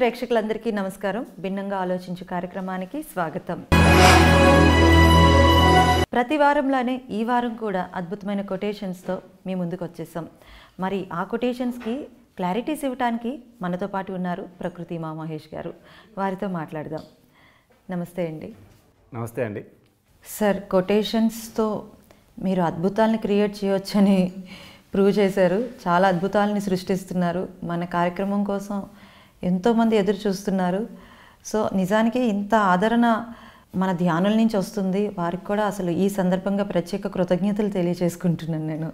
ప్రేక్షకులందరికీ నమస్కారం భిన్నంగా ఆలోచించు కార్యక్రమానికి స్వాగతం ప్రతి వారంలోనే ఈ వారం కూడా అద్భుతమైన కొటేషన్స్తో మీ ముందుకు వచ్చేసాం మరి ఆ కొటేషన్స్కి క్లారిటీస్ ఇవ్వటానికి మనతో పాటు ఉన్నారు ప్రకృతి మా మహేష్ గారు వారితో మాట్లాడదాం నమస్తే అండి నమస్తే అండి సార్ కొటేషన్స్తో మీరు అద్భుతాలను క్రియేట్ చేయవచ్చని ప్రూవ్ చేశారు చాలా అద్భుతాలని సృష్టిస్తున్నారు మన కార్యక్రమం కోసం ఎంతోమంది ఎదురు చూస్తున్నారు సో నిజానికి ఇంత ఆదరణ మన ధ్యానుల నుంచి వస్తుంది వారికి కూడా అసలు ఈ సందర్భంగా ప్రత్యేక కృతజ్ఞతలు తెలియజేసుకుంటున్నాను నేను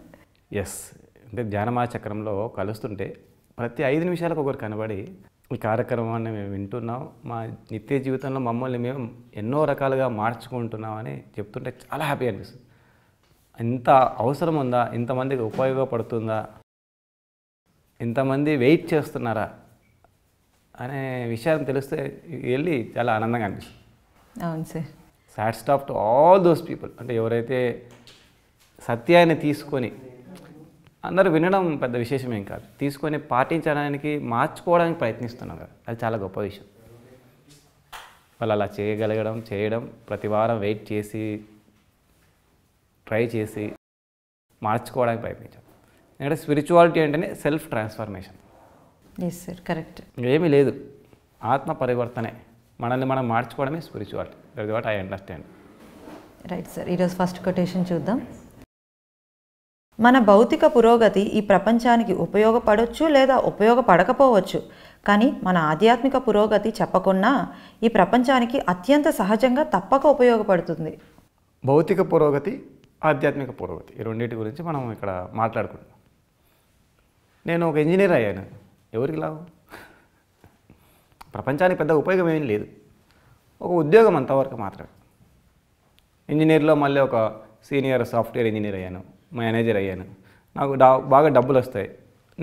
ఎస్ అంటే ధ్యానమా చక్రంలో కలుస్తుంటే ప్రతి ఐదు నిమిషాలకు ఒకరు కనబడి ఈ కార్యక్రమాన్ని మేము వింటున్నాం మా నిత్య జీవితంలో మమ్మల్ని మేము ఎన్నో రకాలుగా మార్చుకుంటున్నామని చెప్తుంటే చాలా హ్యాపీ అనిపిస్తుంది ఇంత అవసరం ఉందా ఇంతమందికి ఉపయోగపడుతుందా ఇంతమంది వెయిట్ చేస్తున్నారా అనే విషయం తెలిస్తే వెళ్ళి చాలా ఆనందంగా అనిపిస్తుంది అవును sir sad stop to all those people అంటే ఎవరైతే సత్యాన్ని తీసుకొని అందరూ వినడం పెద్ద విశేషం ఏం కాదు తీసుకొని పాటించడానికి మార్చుకోవడానికి ప్రయత్నిస్తున్నాం కదా అది చాలా గొప్ప విషయం వాళ్ళు అలా చేయగలగడం చేయడం ప్రతి వారం వెయిట్ చేసి ట్రై చేసి మార్చుకోవడానికి ప్రయత్నించాం ఎందుకంటే స్పిరిచువాలిటీ అంటేనే self transformation yes sir correct ఏమీ లేదు ఆత్మ పరివర్తనే మనల్ని మనం మార్చుకోవడమే spirituality what I understand right sir ఈరోజు ఫస్ట్ కొటేషన్ చూద్దాం మన భౌతిక పురోగతి ఈ ప్రపంచానికి ఉపయోగపడవచ్చు లేదా ఉపయోగపడకపోవచ్చు కానీ మన ఆధ్యాత్మిక పురోగతి చెప్పకున్నా ఈ ప్రపంచానికి అత్యంత సహజంగా తప్పక ఉపయోగపడుతుంది భౌతిక పురోగతి ఆధ్యాత్మిక పురోగతి ఈ రెండింటి గురించి మనం ఇక్కడ మాట్లాడుకుంటాం నేను ఒక ఇంజనీర్ అయ్యాను ఎవరికి లాభం ప్రపంచానికి పెద్ద ఉపయోగం ఏం లేదు ఒక ఉద్యోగం అంతవరకు మాత్రమే ఇంజనీర్లో మళ్ళీ ఒక సీనియర్ సాఫ్ట్వేర్ ఇంజనీర్ అయ్యాను మేనేజర్ అయ్యాను నాకు బాగా డబ్బులు వస్తాయి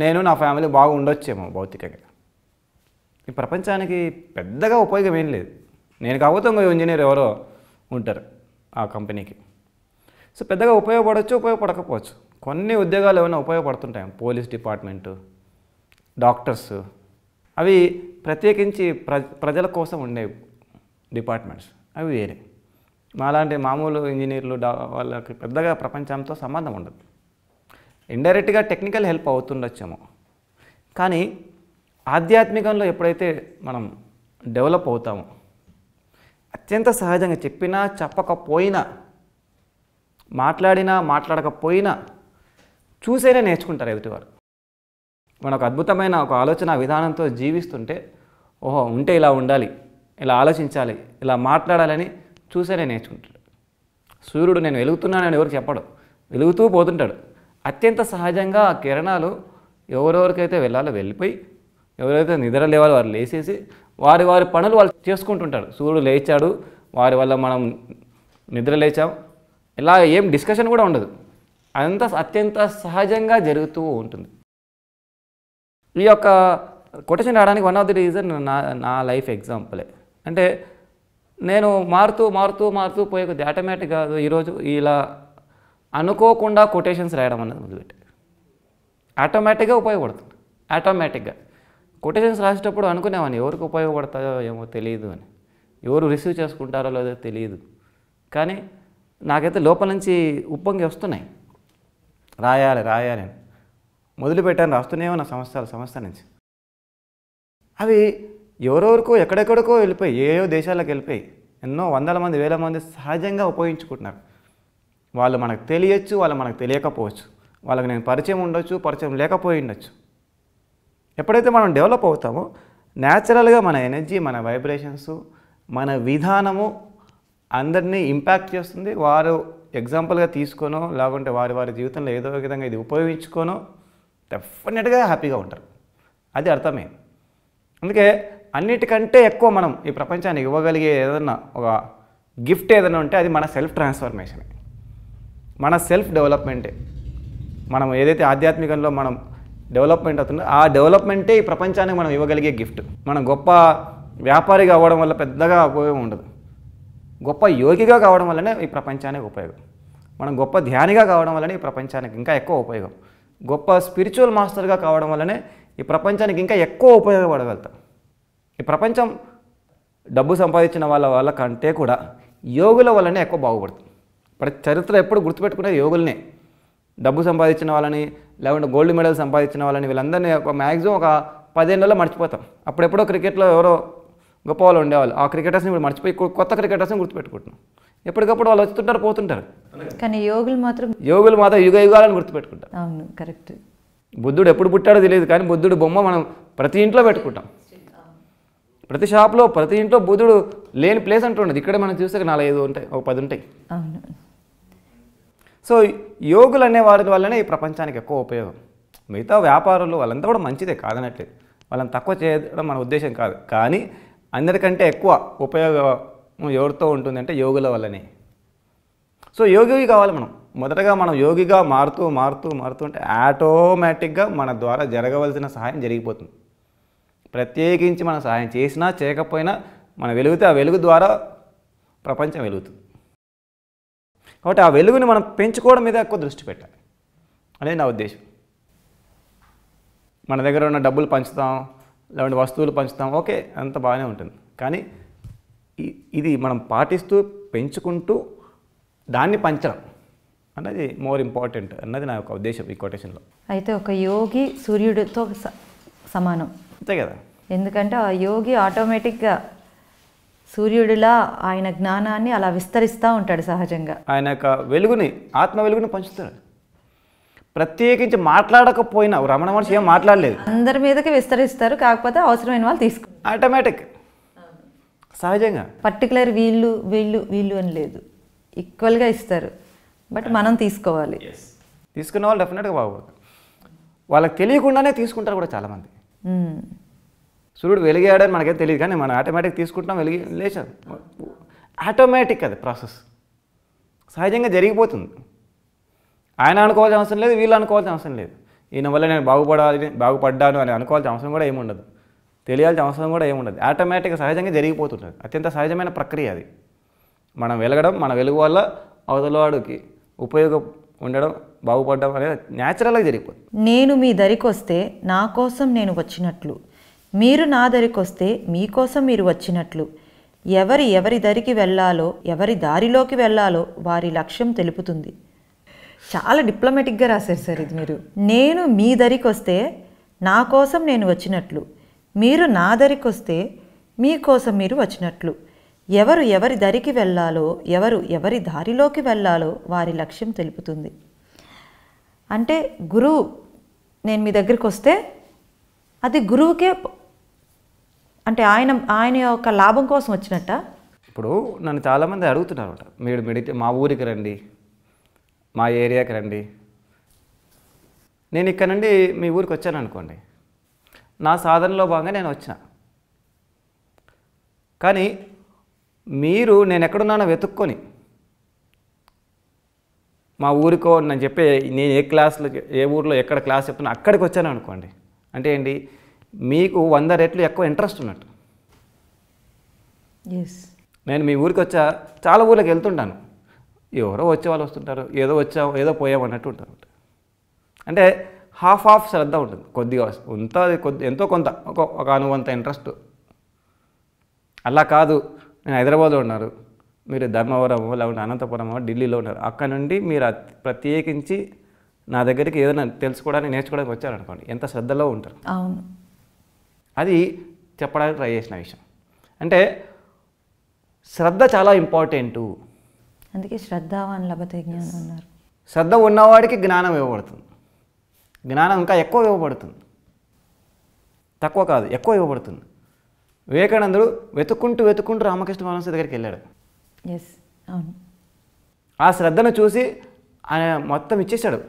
నేను నా ఫ్యామిలీ బాగా ఉండొచ్చేమో భౌతికంగా ఈ ప్రపంచానికి పెద్దగా ఉపయోగం ఏం లేదు నేను కాకపోతే ఇంకో ఇంజనీర్ ఎవరో ఉంటారు ఆ కంపెనీకి సో పెద్దగా ఉపయోగపడవచ్చు ఉపయోగపడకపోవచ్చు కొన్ని ఉద్యోగాలు ఏమైనా ఉపయోగపడుతుంటాయి పోలీస్ డిపార్ట్మెంటు డాక్టర్స్ అవి ప్రత్యేకించి ప్ర ప్రజల కోసం ఉండే డిపార్ట్మెంట్స్ అవి వేరే మాలాంటి మామూలు ఇంజనీర్లు వాళ్ళకి పెద్దగా ప్రపంచంతో సంబంధం ఉండదు ఇండైరెక్ట్గా టెక్నికల్ హెల్ప్ అవుతుండొచ్చేమో కానీ ఆధ్యాత్మికంలో ఎప్పుడైతే మనం డెవలప్ అవుతామో అత్యంత సహజంగా చెప్పినా చెప్పకపోయినా మాట్లాడినా మాట్లాడకపోయినా చూసేనే నేర్చుకుంటారు ఎదుటివారు మనం ఒక అద్భుతమైన ఒక ఆలోచన విధానంతో జీవిస్తుంటే ఓహో ఉంటే ఇలా ఉండాలి ఇలా ఆలోచించాలి ఇలా మాట్లాడాలని చూసేనే నేర్చుకుంటాడు సూర్యుడు నేను వెలుగుతున్నానని ఎవరు చెప్పడు వెలుగుతూ పోతుంటాడు అత్యంత సహజంగా ఆ కిరణాలు ఎవరెవరికైతే వెళ్ళాలో వెళ్ళిపోయి ఎవరైతే నిద్ర లేవాలో వారు లేచేసి వారి వారి పనులు వాళ్ళు చేసుకుంటుంటారు సూర్యుడు లేచాడు వారి వల్ల మనం నిద్ర లేచాం ఇలా ఏం డిస్కషన్ కూడా ఉండదు అంత అత్యంత సహజంగా జరుగుతూ ఉంటుంది ఈ యొక్క కొటేషన్ రావడానికి వన్ ఆఫ్ ది రీజన్ నా నా లైఫ్ ఎగ్జాంపులే అంటే నేను మారుతూ మారుతూ మారుతూ పోయే కొద్ది ఆటోమేటిక్ కాదు ఈరోజు ఇలా అనుకోకుండా కొటేషన్స్ రాయడం అనేది మొదలుపెట్టి ఆటోమేటిక్గా ఉపయోగపడుతుంది ఆటోమేటిక్గా కొటేషన్స్ రాసేటప్పుడు అనుకునేవాన్ని ఎవరికి ఉపయోగపడతాయో ఏమో తెలియదు అని ఎవరు రిసీవ్ చేసుకుంటారో లేదో తెలియదు కానీ నాకైతే లోపల నుంచి ఉప్పొంగి వస్తున్నాయి రాయాలి రాయాలి అని మొదలుపెట్టాను రాస్తూనే ఉన్న సంస్థల సంస్థ నుంచి అవి ఎవరెవరికో ఎక్కడెక్కడికో వెళ్ళిపోయి ఏ దేశాలకు వెళ్ళిపోయి ఎన్నో వందల మంది వేల మంది సహజంగా ఉపయోగించుకుంటున్నారు వాళ్ళు మనకు తెలియచ్చు వాళ్ళు మనకు తెలియకపోవచ్చు వాళ్ళకి నేను పరిచయం ఉండొచ్చు పరిచయం లేకపోయి ఉండొచ్చు ఎప్పుడైతే మనం డెవలప్ అవుతామో న్యాచురల్గా మన ఎనర్జీ మన వైబ్రేషన్స్ మన విధానము అందరినీ ఇంపాక్ట్ చేస్తుంది వారు ఎగ్జాంపుల్గా తీసుకోనో లేకుంటే వారి వారి జీవితంలో ఏదో విధంగా ఇది ఉపయోగించుకోనో డెఫినెట్గా హ్యాపీగా ఉంటారు అది అర్థమే అందుకే అన్నిటికంటే ఎక్కువ మనం ఈ ప్రపంచానికి ఇవ్వగలిగే ఏదన్నా ఒక గిఫ్ట్ ఏదైనా ఉంటే అది మన సెల్ఫ్ ట్రాన్స్ఫర్మేషనే మన సెల్ఫ్ డెవలప్మెంటే మనం ఏదైతే ఆధ్యాత్మికంలో మనం డెవలప్మెంట్ అవుతుందో ఆ డెవలప్మెంటే ఈ ప్రపంచానికి మనం ఇవ్వగలిగే గిఫ్ట్ మనం గొప్ప వ్యాపారిగా అవ్వడం వల్ల పెద్దగా ఉపయోగం ఉండదు గొప్ప యోగిగా కావడం వల్లనే ఈ ప్రపంచానికి ఉపయోగం మనం గొప్ప ధ్యానిగా కావడం వల్లనే ఈ ప్రపంచానికి ఇంకా ఎక్కువ ఉపయోగం గొప్ప స్పిరిచువల్ మాస్టర్గా కావడం వల్లనే ఈ ప్రపంచానికి ఇంకా ఎక్కువ ఉపయోగపడగలుగుతాం ఈ ప్రపంచం డబ్బు సంపాదించిన వాళ్ళ వాళ్ళ కంటే కూడా యోగుల వల్లనే ఎక్కువ బాగుపడుతుంది ప్రతి చరిత్ర ఎప్పుడు గుర్తుపెట్టుకునేది యోగులనే డబ్బు సంపాదించిన వాళ్ళని లేకుంటే గోల్డ్ మెడల్ సంపాదించిన వాళ్ళని వీళ్ళందరినీ ఒక మ్యాక్సిమం ఒక పదిహేనులో మర్చిపోతాం అప్పుడెప్పుడో క్రికెట్లో ఎవరో గొప్ప వాళ్ళు ఉండేవాళ్ళు ఆ క్రికెటర్స్ని ఇప్పుడు మర్చిపోయి కొత్త క్రికెటర్స్ని గుర్తుపెట్టుకుంటున్నాం ఎప్పటికప్పుడు వాళ్ళు వస్తుంటారు పోతుంటారు కానీ యోగులు మాత్రం యోగులు మాత్రం యుగ యుగాలను గుర్తుపెట్టుకుంటారు అవును కరెక్ట్ బుద్ధుడు ఎప్పుడు పుట్టాడో తెలియదు కానీ బుద్ధుడు బొమ్మ మనం ప్రతి ఇంట్లో పెట్టుకుంటాం ప్రతి షాప్లో ప్రతి ఇంట్లో బుద్ధుడు లేని ప్లేస్ అంటూ ఉండదు ఇక్కడే మనం చూస్తే నాలుగు ఐదు ఉంటాయి ఒక పది ఉంటాయి అవును సో యోగులు అనే వారి వల్లనే ఈ ప్రపంచానికి ఎక్కువ ఉపయోగం మిగతా వ్యాపారులు వాళ్ళంతా కూడా మంచిదే కాదనట్లేదు వాళ్ళని తక్కువ చేయడం మన ఉద్దేశం కాదు కానీ అందరికంటే ఎక్కువ ఉపయోగ ఎవరితో ఉంటుంది అంటే యోగుల వల్లనే సో యోగి కావాలి మనం మొదటగా మనం యోగిగా మారుతూ మారుతూ మారుతూ ఉంటే ఆటోమేటిక్గా మన ద్వారా జరగవలసిన సహాయం జరిగిపోతుంది ప్రత్యేకించి మనం సహాయం చేసినా చేయకపోయినా మన వెలుగుతే ఆ వెలుగు ద్వారా ప్రపంచం వెలుగుతుంది కాబట్టి ఆ వెలుగుని మనం పెంచుకోవడం మీద ఎక్కువ దృష్టి పెట్టాలి అనేది నా ఉద్దేశం మన దగ్గర ఉన్న డబ్బులు పంచుతాం లేదంటే వస్తువులు పంచుతాం ఓకే అంత బాగానే ఉంటుంది కానీ ఇది మనం పాటిస్తూ పెంచుకుంటూ దాన్ని పంచడం అన్నది మోర్ ఇంపార్టెంట్ అన్నది నా యొక్క ఉద్దేశం ఈ కొటేషన్లో అయితే ఒక యోగి సూర్యుడితో సమానం అంతే కదా ఎందుకంటే ఆ యోగి ఆటోమేటిక్గా సూర్యుడిలా ఆయన జ్ఞానాన్ని అలా విస్తరిస్తూ ఉంటాడు సహజంగా ఆయన యొక్క వెలుగుని ఆత్మ వెలుగుని పంచుతాడు ప్రత్యేకించి మాట్లాడకపోయినా రమణ మనిషి ఏం మాట్లాడలేదు అందరి మీదకి విస్తరిస్తారు కాకపోతే అవసరమైన వాళ్ళు తీసుకు ఆటోమేటిక్ సహజంగా పర్టికులర్ వీళ్ళు వీళ్ళు వీళ్ళు అని లేదు ఈక్వల్గా ఇస్తారు బట్ మనం తీసుకోవాలి తీసుకున్న వాళ్ళు డెఫినెట్గా బాగుపడతారు వాళ్ళకి తెలియకుండానే తీసుకుంటారు కూడా చాలామంది hmm. సూర్యుడు వెలిగాడని మనకేం తెలియదు కానీ మనం ఆటోమేటిక్ తీసుకుంటాం వెలిగి లేచదు ఆటోమేటిక్ అది ప్రాసెస్ సహజంగా జరిగిపోతుంది ఆయన అనుకోవాల్సిన అవసరం లేదు వీళ్ళు అనుకోవాల్సిన అవసరం లేదు ఈయన వల్ల నేను బాగుపడాలి బాగుపడ్డాను అని అనుకోవాల్సిన అవసరం కూడా ఏముండదు తెలియాల్సిన అవసరం కూడా ఏముండదు ఆటోమేటిక్గా సహజంగా జరిగిపోతుంటుంది అత్యంత సహజమైన ప్రక్రియ అది మనం వెలగడం మన వెలుగు వల్ల వాడికి ఉపయోగం ఉండడం బాగుపడడం అనేది న్యాచురల్గా జరిగిపోతుంది నేను మీ దరికొస్తే నా కోసం నేను వచ్చినట్లు మీరు నా దరికొస్తే మీకోసం మీరు వచ్చినట్లు ఎవరి ఎవరి దరికి వెళ్ళాలో ఎవరి దారిలోకి వెళ్ళాలో వారి లక్ష్యం తెలుపుతుంది చాలా డిప్లొమాటిక్గా రాశారు సార్ ఇది మీరు నేను మీ దరికి వస్తే నా కోసం నేను వచ్చినట్లు మీరు నా దరికొస్తే మీకోసం మీరు వచ్చినట్లు ఎవరు ఎవరి దరికి వెళ్ళాలో ఎవరు ఎవరి దారిలోకి వెళ్ళాలో వారి లక్ష్యం తెలుపుతుంది అంటే గురువు నేను మీ దగ్గరికి వస్తే అది గురువుకే అంటే ఆయన ఆయన యొక్క లాభం కోసం వచ్చినట్ట ఇప్పుడు నన్ను చాలామంది అడుగుతున్నారట మీరు మెడిటే మా ఊరికి రండి మా ఏరియాకి రండి నేను ఇక్కడ నుండి మీ ఊరికి వచ్చాను అనుకోండి నా సాధనలో భాగంగా నేను వచ్చిన కానీ మీరు నేను ఎక్కడున్నానో వెతుక్కొని మా ఊరికో నేను చెప్పే నేను ఏ క్లాస్లో ఏ ఊర్లో ఎక్కడ క్లాస్ చెప్తున్నా అక్కడికి వచ్చాను అనుకోండి అంటే ఏంటి మీకు వంద రెట్లు ఎక్కువ ఇంట్రెస్ట్ ఉన్నట్టు నేను మీ ఊరికి వచ్చా చాలా ఊర్లకు వెళ్తుంటాను ఎవరో వచ్చే వాళ్ళు వస్తుంటారు ఏదో వచ్చావు ఏదో పోయావు అన్నట్టు ఉంటారు అంటే హాఫ్ హాఫ్ శ్రద్ధ ఉంటుంది కొద్దిగా కొంత కొద్ది ఎంతో కొంత ఒక ఒక అనువంత ఇంట్రెస్ట్ అలా కాదు నేను హైదరాబాద్లో ఉన్నారు మీరు ధర్మవరమో లేకుంటే అనంతపురమో ఢిల్లీలో ఉన్నారు అక్కడ నుండి మీరు ప్రత్యేకించి నా దగ్గరికి ఏదైనా తెలుసుకోవడానికి నేర్చుకోవడానికి వచ్చారనుకోండి ఎంత శ్రద్ధలో ఉంటారు అవును అది చెప్పడానికి ట్రై చేసిన విషయం అంటే శ్రద్ధ చాలా ఇంపార్టెంటు అందుకే అని లభతే జ్ఞానం అన్నారు శ్రద్ధ ఉన్నవాడికి జ్ఞానం ఇవ్వబడుతుంది జ్ఞానం ఇంకా ఎక్కువ ఇవ్వబడుతుంది తక్కువ కాదు ఎక్కువ ఇవ్వబడుతుంది వివేకానందుడు వెతుక్కుంటూ వెతుక్కుంటూ రామకృష్ణ పరమహంస దగ్గరికి వెళ్ళాడు ఎస్ అవును ఆ శ్రద్ధను చూసి ఆయన మొత్తం ఇచ్చేశాడు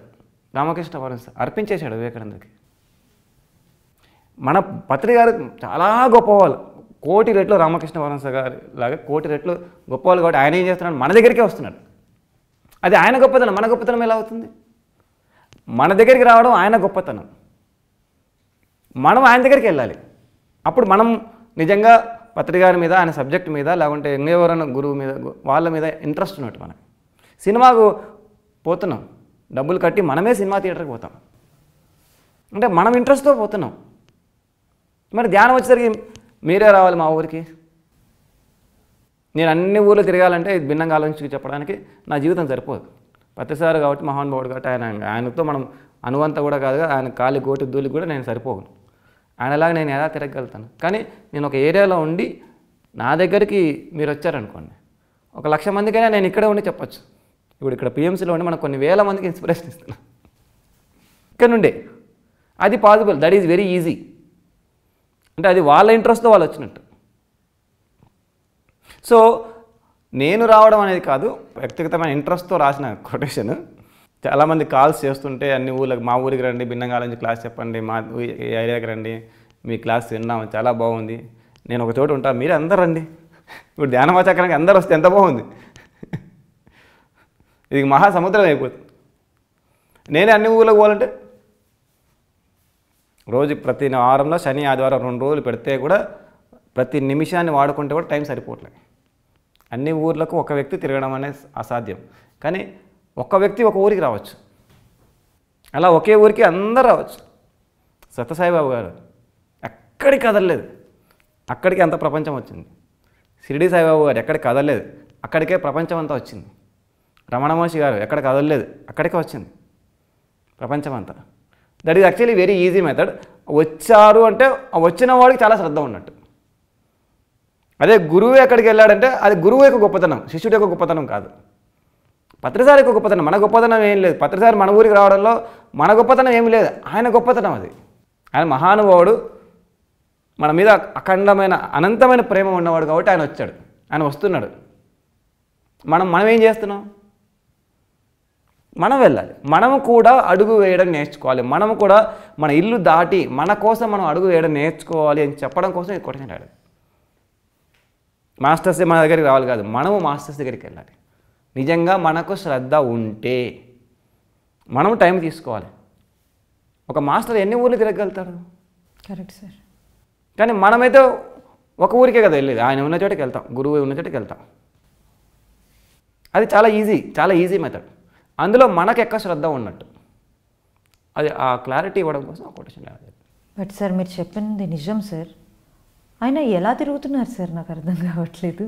రామకృష్ణ పరమహంస అర్పించేశాడు వివేకానందుడికి మన పత్రి గారు చాలా గొప్పవాళ్ళు కోటి రెట్లు రామకృష్ణ పరమహంస గారి లాగా కోటి రెట్లు గొప్పవాళ్ళు కాబట్టి ఆయన ఏం చేస్తున్నాడు మన దగ్గరికే వస్తున్నాడు అది ఆయన గొప్పతనం మన గొప్పతనం ఎలా అవుతుంది మన దగ్గరికి రావడం ఆయన గొప్పతనం మనం ఆయన దగ్గరికి వెళ్ళాలి అప్పుడు మనం నిజంగా పత్రికారి మీద ఆయన సబ్జెక్ట్ మీద లేకుంటే ఎంగేవరన్న గురువు మీద వాళ్ళ మీద ఇంట్రెస్ట్ ఉన్నట్టు మనకి సినిమాకు పోతున్నాం డబ్బులు కట్టి మనమే సినిమా థియేటర్కి పోతాం అంటే మనం ఇంట్రెస్ట్తో పోతున్నాం మరి ధ్యానం వచ్చేసరికి మీరే రావాలి మా ఊరికి నేను అన్ని ఊర్లు తిరగాలంటే భిన్నంగా ఆలోచించి చెప్పడానికి నా జీవితం సరిపోదు ప్రతిసారి కాబట్టి మహానుభావుడు కాబట్టి ఆయన ఆయనతో మనం అనువంత కూడా కాదు కదా ఆయన కాలి గోటి దూలికి కూడా నేను సరిపోను ఆయనలాగా నేను ఎలా తిరగలుగుతాను కానీ నేను ఒక ఏరియాలో ఉండి నా దగ్గరికి మీరు వచ్చారనుకోండి ఒక లక్ష మందికైనా నేను ఇక్కడే ఉండి చెప్పచ్చు ఇప్పుడు ఇక్కడ పిఎంసీలో ఉండి మనం కొన్ని వేల మందికి ఇన్స్పిరేషన్ ఇస్తున్నాం ఇక్కడ నుండే అది possible that is very easy అంటే అది వాళ్ళ ఇంట్రెస్ట్తో వాళ్ళు వచ్చినట్టు సో నేను రావడం అనేది కాదు వ్యక్తిగతమైన ఇంట్రెస్ట్తో రాసిన కొటేషన్ చాలామంది కాల్స్ చేస్తుంటే అన్ని ఊళ్ళకి మా ఊరికి రండి భిన్నంగా నుంచి క్లాస్ చెప్పండి మా ఏరియాకి రండి మీ క్లాస్ విన్నాము చాలా బాగుంది నేను ఒక చోట ఉంటాను మీరే అందరు రండి ఇప్పుడు ధ్యానమాచక్రానికి అందరు వస్తే ఎంత బాగుంది ఇది మహాసముద్రం అయిపోతుంది నేనే అన్ని ఊళ్ళకి పోవాలంటే రోజు ప్రతి వారంలో శని ఆదివారం రెండు రోజులు పెడితే కూడా ప్రతి నిమిషాన్ని వాడుకుంటే కూడా టైం సరిపోవట్లేదు అన్ని ఊర్లకు ఒక వ్యక్తి తిరగడం అనేది అసాధ్యం కానీ ఒక వ్యక్తి ఒక ఊరికి రావచ్చు అలా ఒకే ఊరికి అందరు రావచ్చు సత్యసాయిబాబు గారు ఎక్కడికి కదలలేదు అక్కడికి అంత ప్రపంచం వచ్చింది షిరిడి సాయిబాబు గారు ఎక్కడికి కదలలేదు అక్కడికే ప్రపంచం అంతా వచ్చింది రమణ మహర్షి గారు ఎక్కడ కదలలేదు అక్కడికే వచ్చింది ప్రపంచం అంతా that is actually very easy method వచ్చారు అంటే వచ్చిన వాడికి చాలా శ్రద్ధ ఉన్నట్టు అదే గురువు ఎక్కడికి వెళ్ళాడంటే అది గురువు యొక్క గొప్పతనం శిష్యుడు యొక్క గొప్పతనం కాదు పత్రిసారి యొక్క గొప్పతనం మన గొప్పతనం ఏం లేదు పత్రిసారి మన ఊరికి రావడంలో మన గొప్పతనం ఏమి లేదు ఆయన గొప్పతనం అది ఆయన మహానుభావుడు మన మీద అఖండమైన అనంతమైన ప్రేమ ఉన్నవాడు కాబట్టి ఆయన వచ్చాడు ఆయన వస్తున్నాడు మనం మనం ఏం చేస్తున్నాం మనం వెళ్ళాలి మనము కూడా అడుగు వేయడం నేర్చుకోవాలి మనము కూడా మన ఇల్లు దాటి మన కోసం మనం అడుగు వేయడం నేర్చుకోవాలి అని చెప్పడం కోసం ఇది కొట్టినాడు మాస్టర్స్ మన దగ్గరికి రావాలి కాదు మనము మాస్టర్స్ దగ్గరికి వెళ్ళాలి నిజంగా మనకు శ్రద్ధ ఉంటే మనము టైం తీసుకోవాలి ఒక మాస్టర్ ఎన్ని ఊర్లు తిరగలుగుతారు కరెక్ట్ సార్ కానీ మనమైతే ఒక ఊరికే కదా వెళ్ళేది ఆయన ఉన్న చోటకి వెళ్తాం గురువు ఉన్న చోటకి వెళ్తాం అది చాలా ఈజీ చాలా ఈజీ మెథడ్ అందులో మనకు ఎక్కువ శ్రద్ధ ఉన్నట్టు అది ఆ క్లారిటీ ఇవ్వడం కోసం ఒక బట్ సార్ మీరు చెప్పింది నిజం సార్ ఆయన ఎలా తిరుగుతున్నారు సార్ నాకు అర్థం కావట్లేదు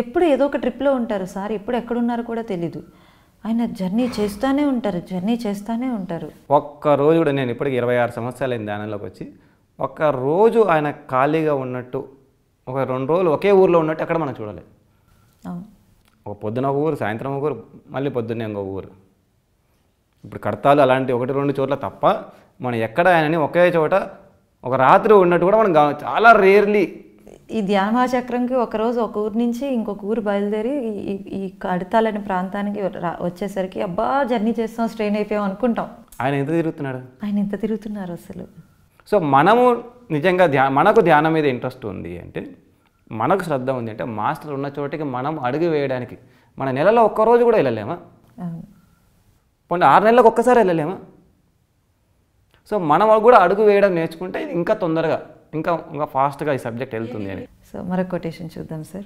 ఎప్పుడు ఏదో ఒక ట్రిప్లో ఉంటారు సార్ ఎప్పుడు ఎక్కడున్నారో కూడా తెలీదు ఆయన జర్నీ చేస్తూనే ఉంటారు జర్నీ చేస్తూనే ఉంటారు ఒక్క రోజు కూడా నేను ఇప్పటికి ఇరవై ఆరు సంవత్సరాలు ధ్యానంలోకి వచ్చి ఒక్క రోజు ఆయన ఖాళీగా ఉన్నట్టు ఒక రెండు రోజులు ఒకే ఊరిలో ఉన్నట్టు అక్కడ మనం చూడలేదు ఒక పొద్దున ఒక ఊరు సాయంత్రం ఒక ఊరు మళ్ళీ పొద్దున్నే ఇంకో ఊరు ఇప్పుడు కడతాలు అలాంటి ఒకటి రెండు చోట్ల తప్ప మనం ఎక్కడ ఆయనని ఒకే చోట ఒక రాత్రి ఉన్నట్టు కూడా మనం చాలా రేర్లీ ఈ మహాచక్రంకి ఒకరోజు ఒక ఊరు నుంచి ఇంకొక ఊరు బయలుదేరి ఈ కడతాలని ప్రాంతానికి వచ్చేసరికి అబ్బా జర్నీ చేస్తాం స్ట్రెయిన్ అయిపోయాం అనుకుంటాం ఆయన ఎంత తిరుగుతున్నాడు ఆయన ఎంత తిరుగుతున్నారు అసలు సో మనము నిజంగా ధ్యా మనకు ధ్యానం మీద ఇంట్రెస్ట్ ఉంది అంటే మనకు శ్రద్ధ ఉంది అంటే మాస్టర్ ఉన్న చోటికి మనం అడుగు వేయడానికి మన నెలలో ఒక్కరోజు కూడా వెళ్ళలేమా పోనీ ఆరు నెలలకు ఒక్కసారి వెళ్ళలేమా సో మనం కూడా అడుగు వేయడం నేర్చుకుంటే ఇంకా తొందరగా ఇంకా ఇంకా ఫాస్ట్గా ఈ సబ్జెక్ట్ వెళ్తుంది అని సో మరొక కొటేషన్ చూద్దాం సార్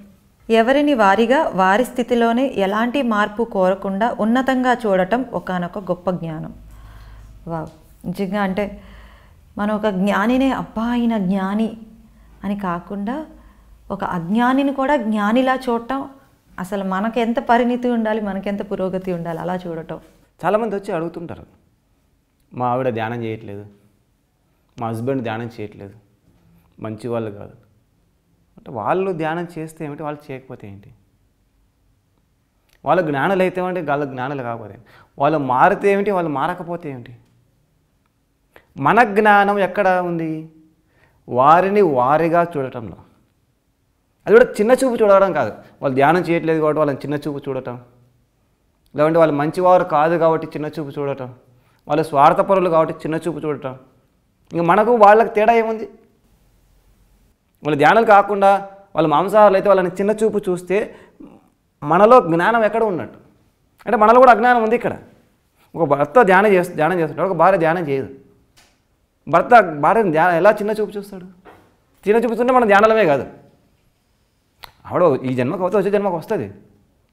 ఎవరిని వారిగా వారి స్థితిలోనే ఎలాంటి మార్పు కోరకుండా ఉన్నతంగా చూడటం ఒకనొక గొప్ప జ్ఞానం వా నిజంగా అంటే మనం ఒక జ్ఞానినే అబ్బాయిన జ్ఞాని అని కాకుండా ఒక అజ్ఞానిని కూడా జ్ఞానిలా చూడటం అసలు మనకెంత పరిణితి ఉండాలి మనకెంత పురోగతి ఉండాలి అలా చూడటం చాలామంది వచ్చి అడుగుతుంటారు మా ఆవిడ ధ్యానం చేయట్లేదు మా హస్బెండ్ ధ్యానం చేయట్లేదు మంచి వాళ్ళు కాదు అంటే వాళ్ళు ధ్యానం చేస్తే ఏమిటి వాళ్ళు చేయకపోతే ఏంటి వాళ్ళ జ్ఞానాలు అయితే అంటే వాళ్ళ జ్ఞానాలు కాకపోతే వాళ్ళు మారితే ఏమిటి వాళ్ళు మారకపోతే ఏమిటి మన జ్ఞానం ఎక్కడ ఉంది వారిని వారిగా చూడటంలో అది కూడా చిన్న చూపు చూడడం కాదు వాళ్ళు ధ్యానం చేయట్లేదు కాబట్టి వాళ్ళని చిన్న చూపు చూడటం లేదంటే వాళ్ళు మంచివారు కాదు కాబట్టి చిన్న చూపు చూడటం వాళ్ళు స్వార్థపరులు కాబట్టి చిన్న చూపు చూడటం ఇంక మనకు వాళ్ళకి తేడా ఏముంది వాళ్ళ ధ్యానాలు కాకుండా వాళ్ళు మాంసాహారులు అయితే వాళ్ళని చిన్న చూపు చూస్తే మనలో జ్ఞానం ఎక్కడ ఉన్నట్టు అంటే మనలో కూడా అజ్ఞానం ఉంది ఇక్కడ ఒక భర్త ధ్యానం చేస్తు ధ్యానం చేస్తుంటాడు ఒక భార్య ధ్యానం చేయదు భర్త భార్యను ధ్యానం ఎలా చిన్న చూపు చూస్తాడు చిన్న చూపు చూస్తుంటే మనం ధ్యానలమే కాదు ఆవిడ ఈ జన్మకు అవుతే వచ్చే జన్మకు వస్తుంది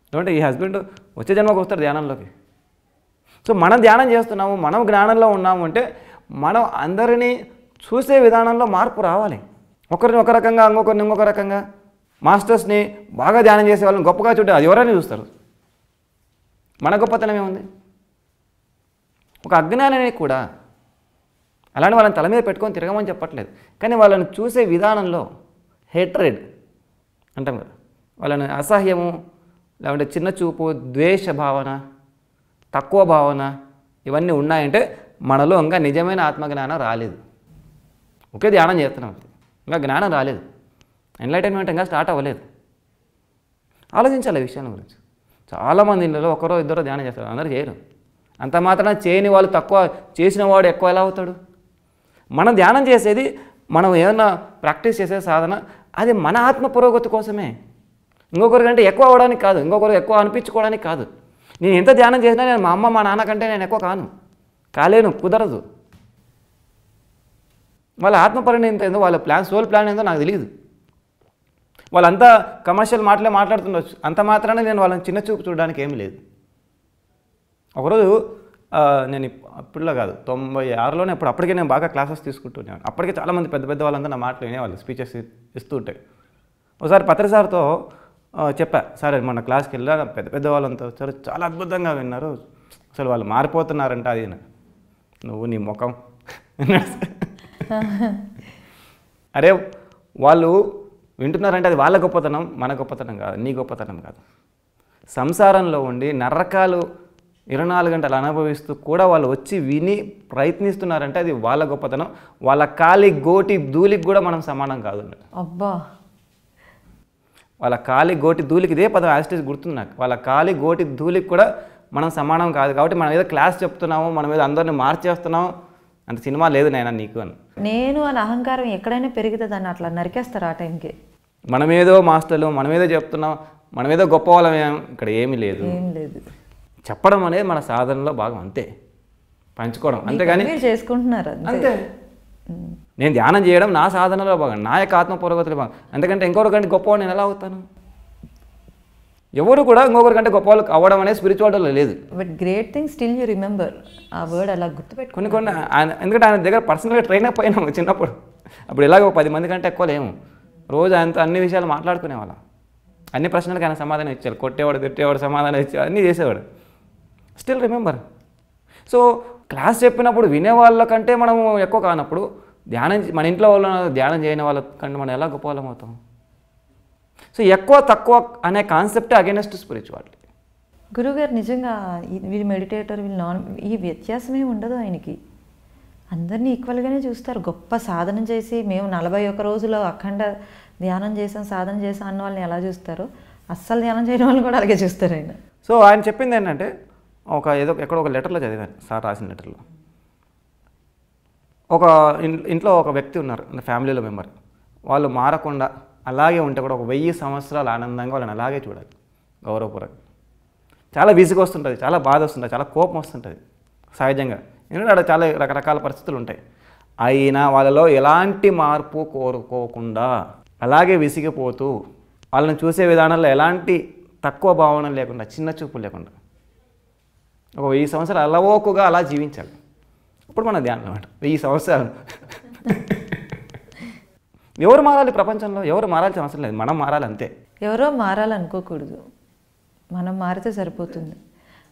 ఎందుకంటే ఈ హస్బెండ్ వచ్చే జన్మకు వస్తాడు ధ్యానంలోకి సో మనం ధ్యానం చేస్తున్నాము మనం జ్ఞానంలో ఉన్నాము అంటే మనం అందరినీ చూసే విధానంలో మార్పు రావాలి ఒకరిని ఒక రకంగా ఇంకొకరిని ఇంకొక రకంగా మాస్టర్స్ని బాగా ధ్యానం చేసే వాళ్ళని గొప్పగా చూడే అది ఎవరైనా చూస్తారు మన గొప్పతనం ఏముంది ఒక అజ్ఞానాన్ని కూడా అలాంటి వాళ్ళని తల మీద పెట్టుకొని తిరగమని చెప్పట్లేదు కానీ వాళ్ళని చూసే విధానంలో హెట్రెడ్ అంటాం కదా వాళ్ళని అసహ్యము లేకుంటే చిన్న చూపు ద్వేష భావన తక్కువ భావన ఇవన్నీ ఉన్నాయంటే మనలో ఇంకా నిజమైన ఆత్మజ్ఞానం రాలేదు ఒకే ధ్యానం చేస్తున్నాం ఇంకా జ్ఞానం రాలేదు ఎన్లైటైన్మెంట్ ఇంకా స్టార్ట్ అవ్వలేదు ఆలోచించాలి విషయాల గురించి చాలామంది ఇళ్ళలో ఒకరో ఇద్దరు ధ్యానం చేస్తారు అందరూ చేయరు అంత మాత్రం చేయని వాళ్ళు తక్కువ చేసిన వాడు ఎక్కువ ఎలా అవుతాడు మనం ధ్యానం చేసేది మనం ఏమన్నా ప్రాక్టీస్ చేసే సాధన అది మన ఆత్మ పురోగతి కోసమే ఇంకొకరికంటే ఎక్కువ అవ్వడానికి కాదు ఇంకొకరు ఎక్కువ అనిపించుకోవడానికి కాదు నేను ఎంత ధ్యానం చేసినా నేను మా అమ్మ మా నాన్న కంటే నేను ఎక్కువ కాను కాలేను కుదరదు వాళ్ళ ఆత్మపరిణయం ఏందో వాళ్ళ ప్లాన్ సోల్ ప్లాన్ ఏందో నాకు తెలియదు వాళ్ళంతా కమర్షియల్ మాటలే మాట్లాడుతుండొచ్చు అంత మాత్రాన నేను వాళ్ళని చిన్న చూపు చూడడానికి ఏమీ లేదు ఒకరోజు నేను అప్పుడులో కాదు తొంభై ఆరులోనే ఇప్పుడు అప్పటికే నేను బాగా క్లాసెస్ తీసుకుంటున్నాను అప్పటికే చాలామంది పెద్ద పెద్ద వాళ్ళంతా నా మాటలు వినేవాళ్ళు స్పీచెస్ ఇస్తూ ఉంటాయి ఒకసారి పత్రిసార్తో చెప్పా సరే మన క్లాస్కి వెళ్ళా పెద్ద పెద్ద వాళ్ళంతా వచ్చారు చాలా అద్భుతంగా విన్నారు అసలు వాళ్ళు మారిపోతున్నారంట అది నువ్వు నీ ముఖం అరే వాళ్ళు వింటున్నారంటే అది వాళ్ళ గొప్పతనం మన గొప్పతనం కాదు నీ గొప్పతనం కాదు సంసారంలో ఉండి నరకాలు ఇరవై నాలుగు గంటలు అనుభవిస్తూ కూడా వాళ్ళు వచ్చి విని ప్రయత్నిస్తున్నారంటే అది వాళ్ళ గొప్పతనం వాళ్ళ కాలి గోటి ధూళికి కూడా మనం సమానం కాదు అబ్బా వాళ్ళ కాలి గోటి ధూళికి ఇదే పదం యాజిటీస్ గుర్తుంది నాకు వాళ్ళ కాలి గోటి ధూళికి కూడా మనం సమానం కాదు కాబట్టి మనం ఏదో క్లాస్ చెప్తున్నాము మనం ఏదో అందరిని మార్చేస్తున్నాము అంత సినిమా లేదు నాయన నీకు అని నేను అని అహంకారం ఎక్కడైనా పెరుగుతుంది అని అట్లా నరికేస్తారు ఆ టైంకి మనమేదో మాస్టర్లు మనమేదో చెప్తున్నాం మనమేదో గొప్ప వాళ్ళం ఇక్కడ ఏమీ లేదు ఏం లేదు చెప్పడం అనేది మన సాధనలో భాగం అంతే పంచుకోవడం అంతేగాని చేసుకుంటున్నారు అంతే నేను ధ్యానం చేయడం నా సాధనలో భాగం నా యొక్క ఆత్మ పురోగతిలో భాగం ఎందుకంటే ఇంకొకరికంటే గొప్పవాడు నేను ఎలా అవుతాను ఎవరు కూడా ఇంకొకరికంటే గొప్ప వాళ్ళు అవ్వడం అనేది స్పిరిచువాలిటీలో లేదు but great thing still you remember ఆ వర్డ్ అలా గుర్తుపెట్టు కొన్ని కొన్ని ఆయన ఎందుకంటే ఆయన దగ్గర పర్సనల్గా ట్రైన్ అప్ అయినాము చిన్నప్పుడు అప్పుడు ఇలాగ పది మంది కంటే ఎక్కువ లేము రోజు ఆయనతో అన్ని విషయాలు వాళ్ళ అన్ని ప్రశ్నలకు ఆయన సమాధానం ఇచ్చారు కొట్టేవాడు తిట్టేవాడు సమాధానం ఇచ్చేవాడు అన్నీ చేసేవాడు స్టిల్ రిమెంబర్ సో క్లాస్ చెప్పినప్పుడు వినేవాళ్ళ కంటే మనము ఎక్కువ కానప్పుడు ధ్యానం మన ఇంట్లో వాళ్ళు ధ్యానం చేయని వాళ్ళ కంటే మనం ఎలా గొప్పవాళ్ళం అవుతాం సో ఎక్కువ తక్కువ అనే కాన్సెప్ట్ అగేనెస్ట్ స్పిరిచువాలిటీ గురువుగారు నిజంగా వీళ్ళు మెడిటేటర్ వీళ్ళు నాన్ ఈ వ్యత్యాసమే ఉండదు ఆయనకి అందరినీ ఈక్వల్గానే చూస్తారు గొప్ప సాధన చేసి మేము నలభై ఒక్క రోజులో అఖండ ధ్యానం చేసాం సాధన చేసాం అన్న వాళ్ళని ఎలా చూస్తారో అస్సలు ధ్యానం చేయడం వాళ్ళు కూడా అలాగే చూస్తారు ఆయన సో ఆయన చెప్పింది ఏంటంటే ఒక ఏదో ఎక్కడో ఒక లెటర్లో చదివాను సార్ రాసిన లెటర్లో ఒక ఇంట్లో ఒక వ్యక్తి ఉన్నారు ఫ్యామిలీలో మెంబర్ వాళ్ళు మారకుండా అలాగే ఉంటే కూడా ఒక వెయ్యి సంవత్సరాలు ఆనందంగా వాళ్ళని అలాగే చూడాలి గౌరవపూర్వక చాలా విసిగొస్తుంటుంది వస్తుంటుంది చాలా బాధ వస్తుంటుంది చాలా కోపం వస్తుంటుంది సహజంగా ఎందుకంటే అక్కడ చాలా రకరకాల పరిస్థితులు ఉంటాయి అయినా వాళ్ళలో ఎలాంటి మార్పు కోరుకోకుండా అలాగే విసిగిపోతూ వాళ్ళని చూసే విధానంలో ఎలాంటి తక్కువ భావన లేకుండా చిన్న చూపు లేకుండా ఒక వెయ్యి సంవత్సరాలు అలవోకుగా అలా జీవించాలి అప్పుడు మన ధ్యానం అనమాట వెయ్యి సంవత్సరాలు ఎవరు మారాలి ప్రపంచంలో ఎవరు మారాల్సిన అవసరం లేదు మనం మారాలి అంతే ఎవరో మారాలనుకోకూడదు మనం మారితే సరిపోతుంది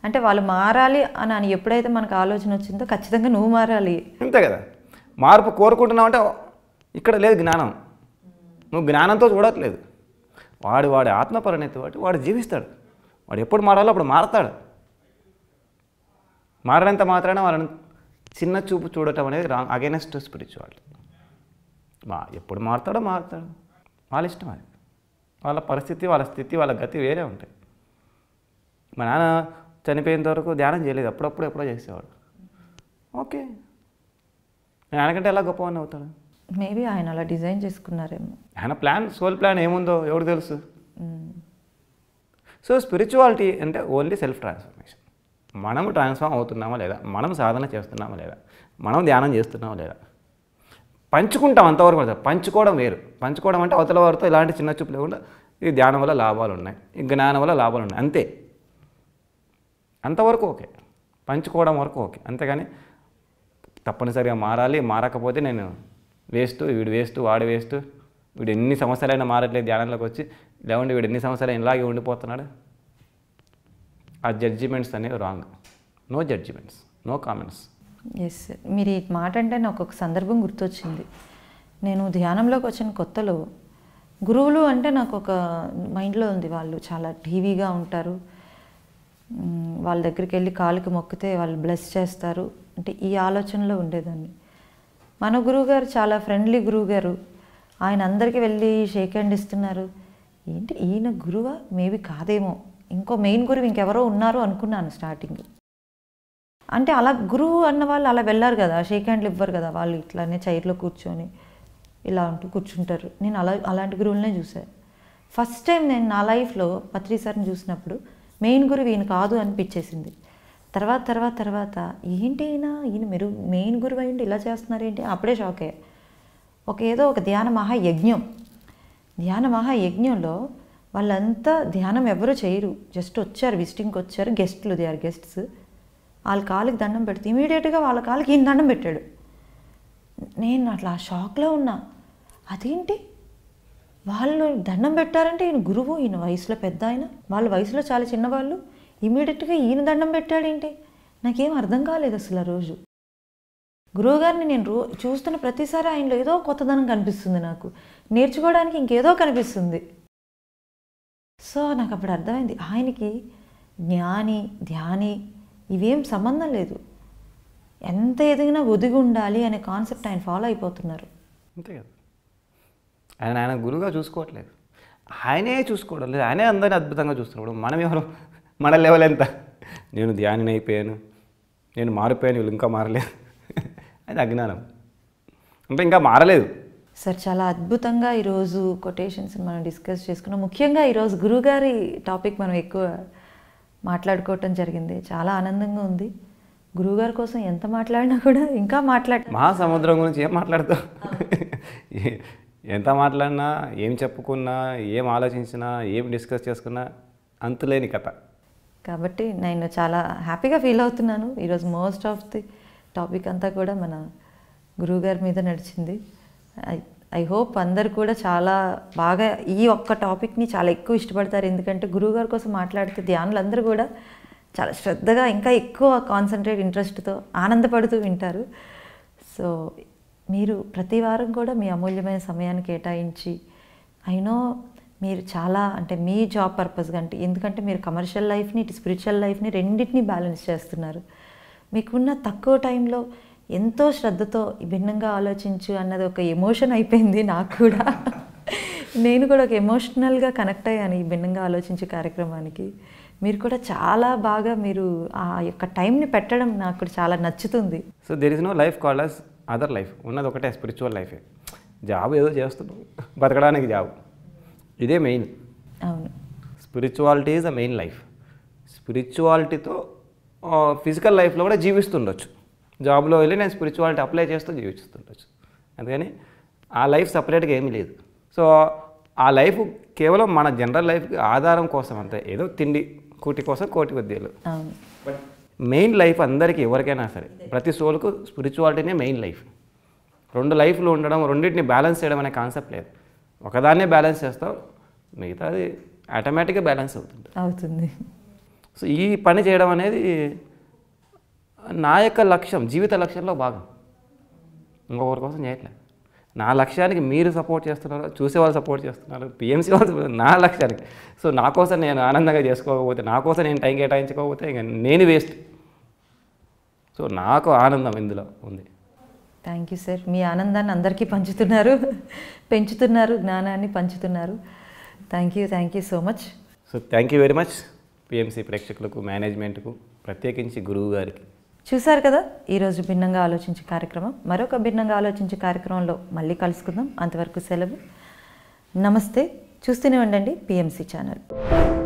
అంటే వాళ్ళు మారాలి అని అని ఎప్పుడైతే మనకు ఆలోచన వచ్చిందో ఖచ్చితంగా నువ్వు మారాలి అంతే కదా మార్పు కోరుకుంటున్నావు అంటే ఇక్కడ లేదు జ్ఞానం నువ్వు జ్ఞానంతో చూడట్లేదు వాడు వాడి ఆత్మపరిణతి వాటి వాడు జీవిస్తాడు వాడు ఎప్పుడు మారాలో అప్పుడు మారతాడు మారినంత మాత్రాన వాళ్ళని చిన్న చూపు చూడటం అనేది రాంగ్ అగైనెస్ట్ స్పిరిచువాలిటీ మా ఎప్పుడు మారుతాడో మారుతాడు వాళ్ళ ఇష్టం అది వాళ్ళ పరిస్థితి వాళ్ళ స్థితి వాళ్ళ గతి వేరే ఉంటాయి మా నాన్న చనిపోయేంత వరకు ధ్యానం చేయలేదు అప్పుడప్పుడు ఎప్పుడో చేసేవాడు ఓకే నేను ఆయనకంటే ఎలా గొప్పవాడిని అవుతాడు మేబీ ఆయన అలా డిజైన్ చేసుకున్నారేమో ఆయన ప్లాన్ సోల్ ప్లాన్ ఏముందో ఎవరు తెలుసు సో స్పిరిచువాలిటీ అంటే ఓన్లీ సెల్ఫ్ ట్రాన్స్ఫర్మేషన్ మనము ట్రాన్స్ఫామ్ అవుతున్నామా లేదా మనం సాధన చేస్తున్నామా లేదా మనం ధ్యానం చేస్తున్నామా లేదా పంచుకుంటాం అంతవరకు పంచుకోవడం వేరు పంచుకోవడం అంటే అవతల వారితో ఇలాంటి చిన్న చూపు లేకుండా ఈ ధ్యానం వల్ల లాభాలు ఉన్నాయి జ్ఞానం వల్ల లాభాలు ఉన్నాయి అంతే అంతవరకు ఓకే పంచుకోవడం వరకు ఓకే అంతేగాని తప్పనిసరిగా మారాలి మారకపోతే నేను వేస్తూ వీడు వేస్తూ వాడు వేస్తూ వీడు ఎన్ని సంవత్సరాలైనా మారట్లేదు ధ్యానంలోకి వచ్చి లేవండి వీడు ఎన్ని సంవత్సరాలు ఇలాగే ఉండిపోతున్నాడు ఆ జడ్జిమెంట్స్ అనేవి wrong no judgements no comments yes మీరు ఈ మాట అంటే నాకు ఒక సందర్భం గుర్తొచ్చింది నేను ధ్యానంలోకి వచ్చిన కొత్తలో గురువులు అంటే నాకు ఒక మైండ్లో ఉంది వాళ్ళు చాలా టీవీగా ఉంటారు వాళ్ళ దగ్గరికి వెళ్ళి కాలుకి మొక్కితే వాళ్ళు బ్లెస్ చేస్తారు అంటే ఈ ఆలోచనలో ఉండేదాన్ని మన గురువుగారు చాలా ఫ్రెండ్లీ గురువుగారు ఆయన అందరికీ వెళ్ళి షేక్ హ్యాండ్ ఇస్తున్నారు ఏంటి ఈయన గురువా మేబీ కాదేమో ఇంకో మెయిన్ గురువు ఇంకెవరో ఉన్నారు అనుకున్నాను స్టార్టింగ్ అంటే అలా గురువు అన్న వాళ్ళు అలా వెళ్ళారు కదా షేక్ హ్యాండ్లు ఇవ్వరు కదా వాళ్ళు ఇట్లానే చైర్లో కూర్చొని ఇలా ఉంటూ కూర్చుంటారు నేను అలా అలాంటి గురువులనే చూసా ఫస్ట్ టైం నేను నా లైఫ్లో పత్రి సార్ని చూసినప్పుడు మెయిన్ గురువు ఈయన కాదు అనిపించేసింది తర్వాత తర్వాత తర్వాత ఏంటి ఈయన ఈయన మీరు మెయిన్ గురువు అయ్యండి ఇలా చేస్తున్నారు ఏంటి అప్పుడే షాక్ అయ్యా ఒక ఏదో ఒక ధ్యాన మహాయజ్ఞం ధ్యాన మహాయజ్ఞంలో వాళ్ళంతా ధ్యానం ఎవరు చేయరు జస్ట్ వచ్చారు విజిటింగ్కి వచ్చారు గెస్ట్లు దే ఆర్ గెస్ట్స్ వాళ్ళ కాలికి దండం పెడితే ఇమీడియట్గా వాళ్ళ కాలుకి ఈయన దండం పెట్టాడు నేను అట్లా షాక్లో ఉన్నా అదేంటి వాళ్ళు దండం పెట్టారంటే ఈయన గురువు ఈయన వయసులో పెద్ద ఆయన వాళ్ళ వయసులో చాలా చిన్నవాళ్ళు ఇమీడియట్గా ఈయన దండం పెట్టాడేంటి నాకేం అర్థం కాలేదు అసలు ఆ రోజు గురువుగారిని నేను రో చూస్తున్న ప్రతిసారి ఆయనలో ఏదో కొత్తదనం కనిపిస్తుంది నాకు నేర్చుకోవడానికి ఇంకేదో కనిపిస్తుంది సో నాకు అప్పుడు అర్థమైంది ఆయనకి జ్ఞాని ధ్యాని ఇవేం సంబంధం లేదు ఎంత ఎదిగినా ఒదిగి ఉండాలి అనే కాన్సెప్ట్ ఆయన ఫాలో అయిపోతున్నారు అంతే కదా ఆయన ఆయన గురువుగా చూసుకోవట్లేదు ఆయనే చూసుకోవడం లేదు ఆయనే అందరినీ అద్భుతంగా చూస్తున్నాడు మనం ఎవరు మన లెవెల్ ఎంత నేను ధ్యాని అయిపోయాను నేను మారిపోయాను వీళ్ళు ఇంకా మారలేదు అది అజ్ఞానం అంటే ఇంకా మారలేదు సార్ చాలా అద్భుతంగా ఈరోజు కొటేషన్స్ మనం డిస్కస్ చేసుకున్నాం ముఖ్యంగా ఈరోజు గురుగారి టాపిక్ మనం ఎక్కువ మాట్లాడుకోవటం జరిగింది చాలా ఆనందంగా ఉంది గురువుగారి కోసం ఎంత మాట్లాడినా కూడా ఇంకా మాట్లాడ మా సముద్రం గురించి ఏం మాట్లాడతాం ఎంత మాట్లాడినా ఏం చెప్పుకున్నా ఏం ఆలోచించినా ఏం డిస్కస్ చేసుకున్నా అంతులేని కథ కాబట్టి నేను చాలా హ్యాపీగా ఫీల్ అవుతున్నాను ఈరోజు మోస్ట్ ఆఫ్ ది టాపిక్ అంతా కూడా మన గురువుగారి మీద నడిచింది ఐ ఐ హోప్ అందరు కూడా చాలా బాగా ఈ ఒక్క టాపిక్ని చాలా ఎక్కువ ఇష్టపడతారు ఎందుకంటే గురువుగారి కోసం మాట్లాడితే ధ్యానులు అందరూ కూడా చాలా శ్రద్ధగా ఇంకా ఎక్కువ కాన్సన్ట్రేట్ ఇంట్రెస్ట్తో ఆనందపడుతూ వింటారు సో మీరు ప్రతి వారం కూడా మీ అమూల్యమైన సమయాన్ని కేటాయించి అయినో మీరు చాలా అంటే మీ జాబ్ పర్పస్గా అంటే ఎందుకంటే మీరు కమర్షియల్ లైఫ్ని ఇటు స్పిరిచువల్ లైఫ్ని రెండింటినీ బ్యాలెన్స్ చేస్తున్నారు మీకున్న తక్కువ టైంలో ఎంతో శ్రద్ధతో భిన్నంగా ఆలోచించు అన్నది ఒక ఎమోషన్ అయిపోయింది నాకు కూడా నేను కూడా ఒక ఎమోషనల్గా కనెక్ట్ అయ్యాను ఈ భిన్నంగా ఆలోచించే కార్యక్రమానికి మీరు కూడా చాలా బాగా మీరు ఆ యొక్క టైంని పెట్టడం నాకు చాలా నచ్చుతుంది so there is no life call as other life ఉన్నది ఒకటే స్పిరిచువల్ లైఫే జాబ్ ఏదో చేస్తున్నాం బతకడానికి జాబ్ ఇదే మెయిన్ అవును spirituality is the main life స్పిరిచువాలిటీతో ఫిజికల్ లైఫ్లో కూడా జీవిస్తుండొచ్చు జాబ్లో వెళ్ళి నేను స్పిరిచువాలిటీ అప్లై చేస్తూ జీవిస్తుండొచ్చు అందుకని ఆ లైఫ్ సపరేట్గా ఏమీ లేదు సో ఆ లైఫ్ కేవలం మన జనరల్ లైఫ్కి ఆధారం కోసం అంతే ఏదో తిండి కూటి కోసం కోటి ఉద్యోగులు బట్ మెయిన్ లైఫ్ అందరికీ ఎవరికైనా సరే ప్రతి సోల్కు స్పిరిచువాలిటీనే మెయిన్ లైఫ్ రెండు లైఫ్లు ఉండడం రెండింటిని బ్యాలెన్స్ చేయడం అనే కాన్సెప్ట్ లేదు ఒకదాన్నే బ్యాలెన్స్ చేస్తాం మిగతాది ఆటోమేటిక్గా బ్యాలెన్స్ అవుతుంది అవుతుంది సో ఈ పని చేయడం అనేది నా యొక్క లక్ష్యం జీవిత లక్ష్యంలో భాగం ఇంకొకరి కోసం చేయట్లేదు నా లక్ష్యానికి మీరు సపోర్ట్ చేస్తున్నారు చూసే వాళ్ళు సపోర్ట్ చేస్తున్నారు పిఎంసీ వాళ్ళు నా లక్ష్యానికి సో నా కోసం నేను ఆనందంగా చేసుకోకపోతే నా కోసం నేను టైం కేటాయించకపోతే ఇంకా నేను వేస్ట్ సో నాకు ఆనందం ఇందులో ఉంది థ్యాంక్ యూ సార్ మీ ఆనందాన్ని అందరికీ పంచుతున్నారు పెంచుతున్నారు జ్ఞానాన్ని పంచుతున్నారు thank you thank you so much so thank you very much PMC ప్రేక్షకులకు మేనేజ్మెంట్కు ప్రత్యేకించి గురువు గారికి చూశారు కదా ఈరోజు భిన్నంగా ఆలోచించే కార్యక్రమం మరొక భిన్నంగా ఆలోచించే కార్యక్రమంలో మళ్ళీ కలుసుకుందాం అంతవరకు సెలవు నమస్తే చూస్తూనే ఉండండి పిఎంసీ ఛానల్